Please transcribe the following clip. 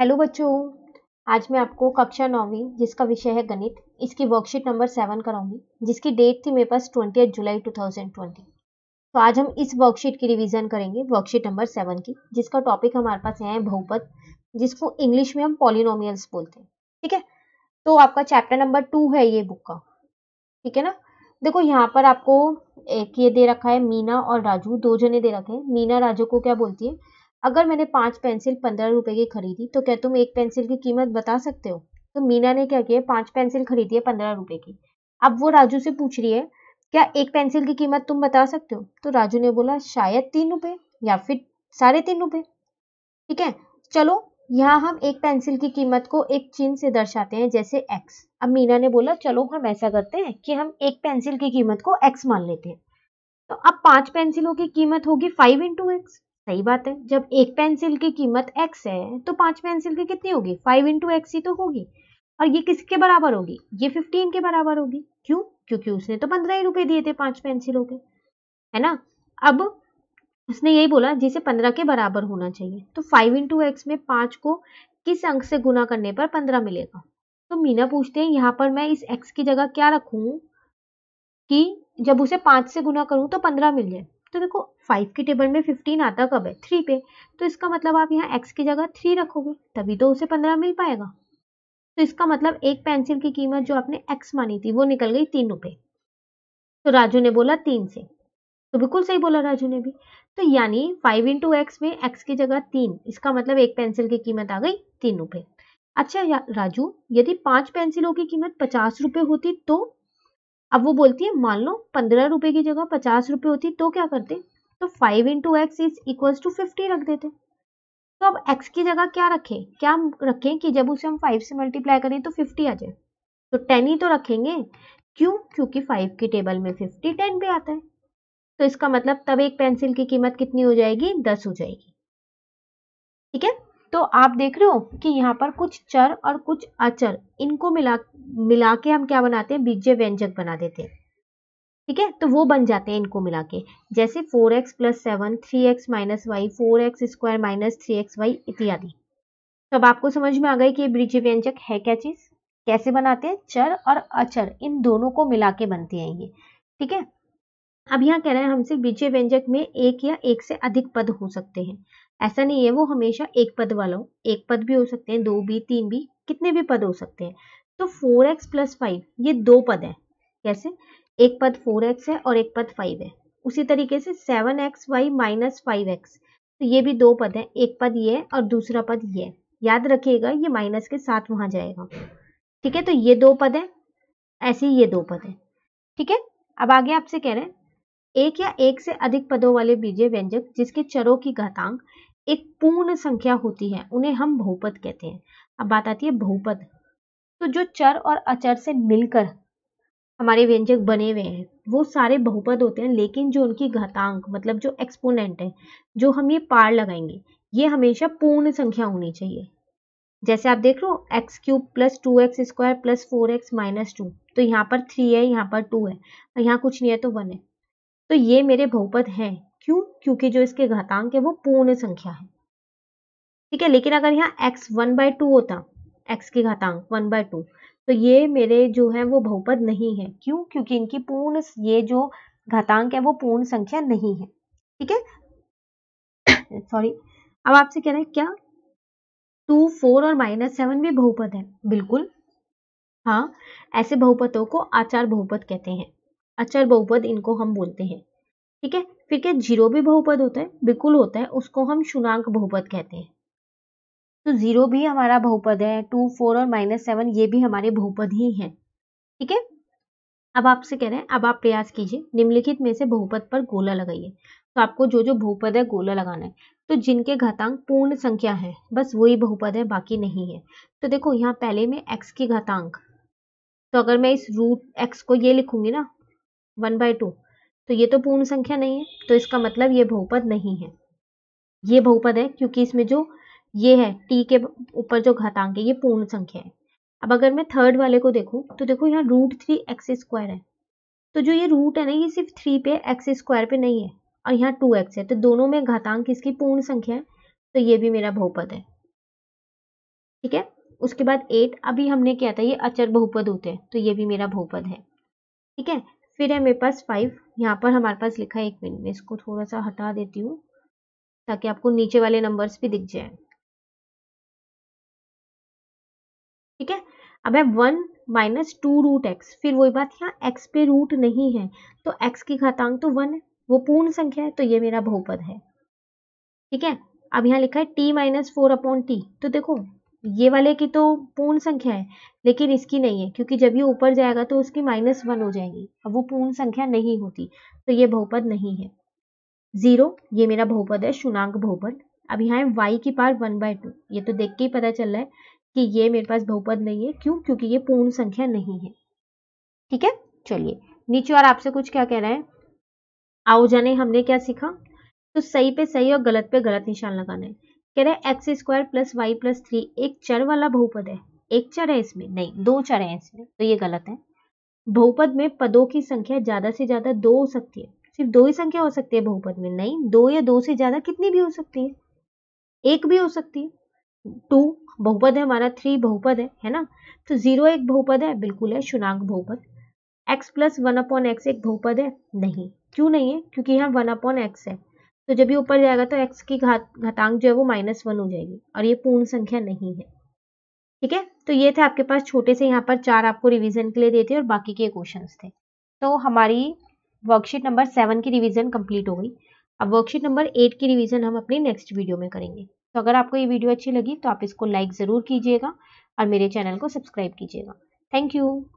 hello बच्चों आज मैं आपको कक्षा नौवीं जिसका विषय है गणित इसकी वर्कशीट नंबर सेवन कराऊंगी जिसकी डेट थी मेरे पास ट्वेंटी जुलाई 2020 तो आज हम इस वर्कशीट की रिवीजन करेंगे वर्कशीट नंबर सेवन की जिसका टॉपिक हमारे पास है बहुपद जिसको इंग्लिश में हम पॉलिनोमियल्स बोलते हैं ठीक है तो आपका चैप्टर नंबर टू है ये बुक का ठीक है ना देखो यहाँ पर आपको एक ये दे रखा है मीना और राजू दो जने दे रखे हैं मीना राजू को क्या बोलती है अगर मैंने पाँच पेंसिल पंद्रह रुपए की खरीदी तो क्या तुम एक पेंसिल की कीमत बता सकते हो तो मीना ने क्या किया पाँच पेंसिल खरीदी है पंद्रह रुपए की अब वो राजू से पूछ रही है क्या एक पेंसिल की कीमत तुम बता सकते हो तो राजू ने बोला शायद तीन रुपये या फिर साढ़े तीन रुपये ठीक है चलो यहाँ हम एक पेंसिल की कीमत को एक चिन्ह से दर्शाते हैं जैसे एक्स अब मीना ने बोला चलो हम ऐसा करते हैं कि हम एक पेंसिल की कीमत को एक्स मान लेते हैं तो अब पांच पेंसिलों की कीमत होगी फाइव इंटू एक्स सही बात है जब एक पेंसिल की कीमत एक्स है तो पांच पेंसिल की कितनी होगी फाइव इंटू एक्स ही तो होगी और ये किसके बराबर होगी ये फिफ्टीन के बराबर होगी क्यों क्योंकि उसने तो पंद्रह ही रुपए दिए थे पांच पेंसिलों के है ना अब उसने यही बोला जिसे पंद्रह के बराबर होना चाहिए तो फाइव इंटू एक्स में पांच को किस अंक से गुना करने पर पंद्रह मिलेगा तो मीना पूछते हैं यहाँ पर मैं इस एक्स की जगह क्या रखूं कि जब उसे पांच से गुना करूं तो पंद्रह मिल जाए तो देखो फाइव की टेबल में फिफ्टीन आता कब है थ्री पे तो इसका मतलब आप यहाँ एक्स की जगह थ्री रखोगे तभी तो उसे पंद्रह मिल पाएगा तो इसका मतलब एक पेंसिल की कीमत जो आपने एक्स मानी थी वो निकल गई तीन रुपये तो राजू ने बोला तीन से तो बिल्कुल सही बोला राजू ने भी तो यानी फाइव इंटू एक्स में एक्स की जगह तीन इसका मतलब एक पेंसिल की कीमत आ गई तीन रुपये अच्छा राजू यदि पांच पेंसिलों की कीमत पचास रुपये होती तो अब वो बोलती है मान लो पंद्रह रुपए की जगह पचास रुपए होती तो क्या करते तो five into X is equal to fifty रख देते तो अब एक्स की जगह क्या रखें क्या रखें कि जब उसे हम फाइव से मल्टीप्लाई करें तो फिफ्टी आ जाए तो टेन ही तो रखेंगे क्यों क्योंकि फाइव की टेबल में फिफ्टी टेन भी आता है तो इसका मतलब तब एक पेंसिल की कीमत कितनी हो जाएगी दस हो जाएगी ठीक है तो आप देख रहे हो कि यहाँ पर कुछ चर और कुछ अचर इनको मिला मिला के हम क्या बनाते हैं बीजे व्यंजक बना देते हैं ठीक है तो वो बन जाते हैं इनको मिला के जैसे four X plus seven three X minus Y four X square minus three X Y इत्यादि तो अब आपको समझ में आ गई कि ये बीजे व्यंजक है क्या चीज़ कैसे बनाते हैं चर और अचर इन दोनों को मिला के बनते हैं ये ठीक है अब यहाँ कह रहे हैं हमसे बीजे व्यंजक में एक या एक से अधिक पद हो सकते हैं ऐसा नहीं है वो हमेशा एक पद वाला हो एक पद भी हो सकते हैं दो भी तीन भी कितने भी पद हो सकते हैं तो फोर एक्स प्लस फाइव ये दो पद है कैसे एक पद फोर एक्स है और एक पद फाइव है उसी तरीके से seven X Y minus five X तो ये भी दो पद हैं एक पद ये है और दूसरा पद ये है याद रखिएगा ये माइनस के साथ वहां जाएगा ठीक है तो ये दो पद है ऐसे ही ये दो पद है ठीक है अब आगे आपसे कह रहे हैं एक या एक से अधिक पदों वाले बीजे व्यंजक जिसके चरों की घातांक एक पूर्ण संख्या होती है उन्हें हम बहुपद कहते हैं अब बात आती है बहुपद तो जो चर और अचर से मिलकर हमारे व्यंजक बने हुए हैं वो सारे बहुपद होते हैं लेकिन जो उनकी घातांक मतलब जो एक्सपोनेंट है जो हम ये पार लगाएंगे ये हमेशा पूर्ण संख्या होनी चाहिए जैसे आप देख लो X cube plus two X square plus four X minus two तो यहाँ पर थ्री है यहाँ पर टू है और यहाँ कुछ नहीं है तो वन है तो ये मेरे बहुपद हैं क्यों क्योंकि जो इसके घातांक है वो पूर्ण संख्या है ठीक है लेकिन अगर यहाँ x वन बाय टू होता x के घातांक वन बाय टू तो ये मेरे जो है वो बहुपद नहीं है क्यों क्योंकि इनकी पूर्ण ये जो घातांक है वो पूर्ण संख्या नहीं है ठीक है सॉरी अब आपसे कह रहे हैं क्या टू फोर और माइनस सेवन भी बहुपद है बिल्कुल हाँ ऐसे बहुपतों को आचार बहुपद कहते हैं अचर बहुपद इनको हम बोलते हैं ठीक है फिर क्या जीरो भी बहुपद होता है बिल्कुल होता है उसको हम शूनाक बहुपद कहते हैं तो जीरो भी हमारा बहुपद है टू फोर और माइनस सेवन ये भी हमारे बहुपद ही हैं ठीक है अब आपसे कह रहे हैं अब आप प्रयास कीजिए निम्नलिखित में से बहुपद पर गोला लगाइए तो आपको जो जो बहुपद है गोला लगाना है तो जिनके घातांक पूर्ण संख्या है बस वही बहुपद है बाकी नहीं है तो देखो यहाँ पहले में एक्स की घातांक तो अगर मैं इस रूट एक्स को ये लिखूंगी ना वन बाय टू तो ये तो पूर्ण संख्या नहीं है तो इसका मतलब ये बहुपद नहीं है ये बहुपद है क्योंकि इसमें जो ये है टी के ऊपर जो घातांक है ये पूर्ण संख्या है अब अगर मैं थर्ड वाले को देखूँ तो देखो यहाँ रूट थ्री एक्स स्क्वायर है तो जो ये रूट है ना ये सिर्फ थ्री पे एक्स स्क्वायर पे नहीं है और यहाँ टू एक्स है तो दोनों में घातांक इसकी पूर्ण संख्या है तो ये भी मेरा बहुपद है ठीक है उसके बाद एट अभी हमने क्या था ये अचर बहुपद होते हैं तो ये भी मेरा बहुपद है ठीक है फिर है मेरे पास फाइव यहाँ पर हमारे पास लिखा है एक मिनट में इसको थोड़ा सा हटा देती हूँ ताकि आपको नीचे वाले नंबर्स भी दिख जाए ठीक है अब है one minus two root X फिर वही बात यहाँ एक्स पे रूट नहीं है तो एक्स की घातांक तो वन है वो पूर्ण संख्या है तो ये मेरा बहुपद है ठीक है अब यहाँ लिखा है T minus four upon T तो देखो ये वाले की तो पूर्ण संख्या है लेकिन इसकी नहीं है क्योंकि जब ये ऊपर जाएगा तो उसकी माइनस वन हो जाएगी अब वो पूर्ण संख्या नहीं होती तो ये बहुपद नहीं है जीरो ये मेरा बहुपद है शून्यक बहुपद अब यहाँ है वाई की पार वन बाय टू ये तो देख के ही पता चल रहा है कि ये मेरे पास बहुपद नहीं है क्यों क्योंकि ये पूर्ण संख्या नहीं है ठीक है चलिए नीचे और आपसे कुछ क्या कह रहा है आओ जाने हमने क्या सीखा तो सही पे सही और गलत पे गलत निशान लगाना है कह रहा है X square plus Y plus three एक चर वाला बहुपद है एक चर है इसमें नहीं दो चर है इसमें तो ये गलत है बहुपद में पदों की संख्या ज्यादा से ज्यादा दो हो सकती है सिर्फ दो ही संख्या हो सकती है बहुपद में नहीं दो या दो से ज्यादा कितनी भी हो सकती है एक भी हो सकती है टू बहुपद है हमारा थ्री बहुपद है है ना तो जीरो एक बहुपद है बिल्कुल है शुनाक बहुपद X plus one upon X एक बहुपद है नहीं क्यों नहीं है क्योंकि यहाँ वन अपॉन एक्स है तो जब ये ऊपर जाएगा तो एक्स की घात घातांक जो है वो माइनस वन हो जाएगी और ये पूर्ण संख्या नहीं है ठीक है तो ये थे आपके पास छोटे से यहाँ पर चार आपको रिविजन के लिए देते और बाकी के क्वेश्चन थे तो हमारी वर्कशीट नंबर सेवन की रिविजन कंप्लीट हो गई अब वर्कशीट नंबर एट की रिविजन हम अपनी नेक्स्ट वीडियो में करेंगे तो अगर आपको ये वीडियो अच्छी लगी तो आप इसको लाइक ज़रूर कीजिएगा और मेरे चैनल को सब्सक्राइब कीजिएगा थैंक यू